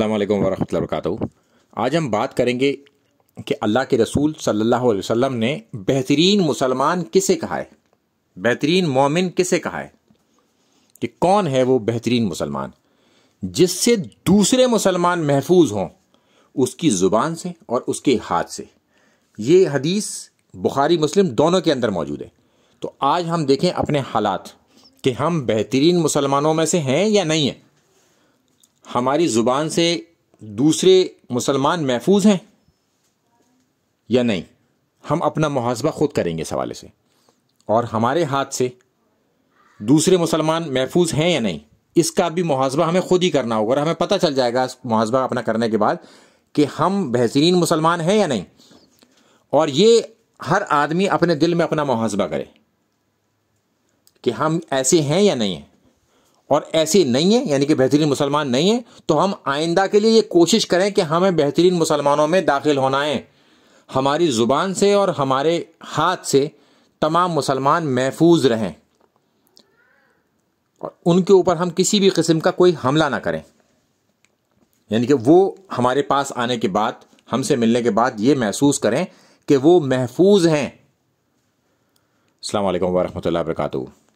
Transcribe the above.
अस्सलाम वालेकुम वरहमतुल्लाहि आज हम बात करेंगे कि अल्लाह के रसूल सल्लल्लाहु अलैहि वसल्लम ने बेहतरीन मुसलमान किसे कहा है बेहतरीन मोमिन किसे कहा है कि कौन है वो बेहतरीन मुसलमान जिससे दूसरे मुसलमान महफूज हों उसकी ज़ुबान से और उसके हाथ से ये हदीस बुखारी मुस्लिम दोनों के अंदर मौजूद है तो आज हम देखें अपने हालात कि हम बेहतरीन मुसलमानों में से हैं या नहीं हैं हमारी ज़ुबान से दूसरे मुसलमान महफूज हैं या नहीं हम अपना मुहासबा ख़ुद करेंगे इस हवाले से और हमारे हाथ से दूसरे मुसलमान महफूज हैं या नहीं इसका भी मुहासबा हमें ख़ुद ही करना होगा और हमें पता चल जाएगा मुहासबा अपना करने के बाद कि हम बेहतरीन मुसलमान हैं या नहीं और ये हर आदमी अपने दिल में अपना मुहासबा करे कि हम ऐसे हैं या नहीं हैं और ऐसे नहीं है यानी कि बेहतरीन मुसलमान नहीं है तो हम आइंदा के लिए ये कोशिश करें कि हमें बेहतरीन मुसलमानों में दाखिल होना है हमारी ज़ुबान से और हमारे हाथ से तमाम मुसलमान महफूज रहें और उनके ऊपर हम किसी भी किस्म का कोई हमला ना करें यानी कि वो हमारे पास आने के बाद हमसे मिलने के बाद ये महसूस करें कि वो महफूज हैं अल्लाम वरहमल वर्का